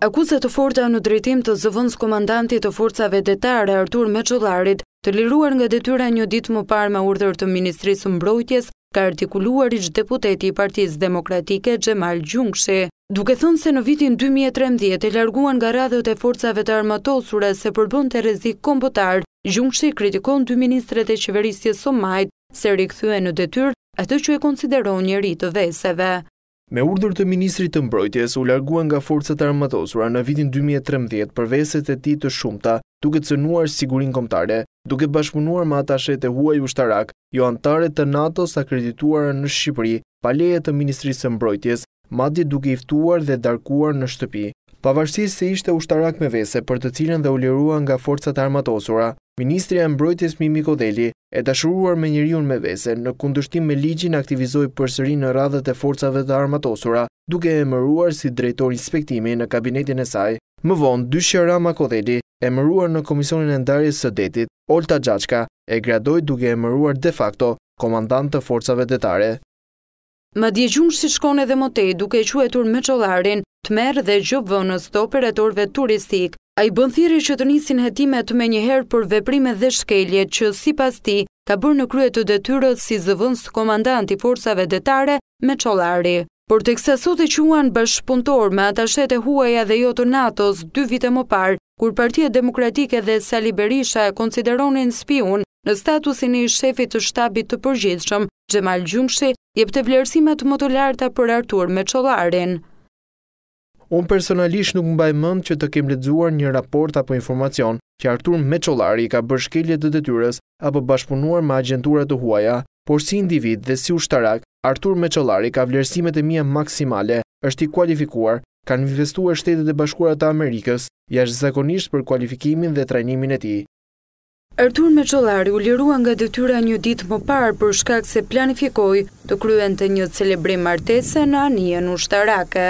Akuzat të forta në drejtim të zëvëns komandantit të forcave detare Artur Meqëllarit, të liruar nga detyra një dit më par me urdhër të Ministrisë Mbrojtjes, ka artikuluar ishtë deputeti i Partisë Demokratike Gjemal Gjungshe. Duke thënë se në vitin 2013 e larguan nga radhët e forcave të armatosure se përbën të rezik kompotar, Gjungshe kritikon të ministret e qeverisje Somajt se rikëthue në detyr atë që e konsideron njëri të veseve. Me urdhër të Ministrit të Mbrojtjes u larguan nga forcat armatosura në vitin 2013 për veset e ti të shumta, duke cënuar sigurin komtare, duke bashkëpunuar me atashet e huaj ushtarak, jo antare të NATO-s akredituar në Shqipëri, pa leje të Ministrisë së Mbrojtjes, madje duke i ftuar dhe darkuar në shtëpi. Pavarësisht se ishte ushtarak me vese për të cilën dhe u lirua nga forcat armatosura, Ministri e mbrojtjes Mimi Kodeli e dashuruar me njëriun me vese në kundushtim me ligjin aktivizoi përsëri në radhët e forcave të armatosura, duke e mëruar si drejtor inspektimi në kabinetin e saj. Më vonë, dyshja Rama Kodeli e mëruar në Komisionin e Ndarjes së Detit, Olta Gjaqka, e gradoj duke e mëruar de facto komandant të forcave detare. Më djegjumë si shkon edhe motej duke quetur me qolarin të merë dhe gjëvënës të operatorve turistik A i bëndhiri që të nisin hetimet me njëherë për veprime dhe shkelje që si pas ti ka bërë në kryet të detyre si zëvëns komandant i forsave detare me qolari. Por të kësa sot e quan bashkëpuntor me shtete huaja dhe jotë NATO-s dy vite më parë, kur partia demokratike dhe Sali Berisha e konsideronin spion në statusin i shefit të shtabit të përgjithshëm, Gjemal Gjumshi jep të vlerësimet më të larta për artur me qolarin. Unë personalisht nuk mbaj mënd që të kem lexuar një raport apo informacion që Artur Meqolari ka bërshkelje të detyres apo bashpunuar ma agenturat të huaja, por si individ dhe si ushtarak, Artur Meqolari ka vlerësimet e mija maksimale, është i kualifikuar, kanë investuar shtetet e bashkurat të Amerikës, jashtëzakonisht zakonisht për kualifikimin dhe trajnimin e ti. Artur Meqolari u lirua nga detyra një ditë më parë për shkak se planifikoj të kryen të një celebrim martese në anijen ushtarake.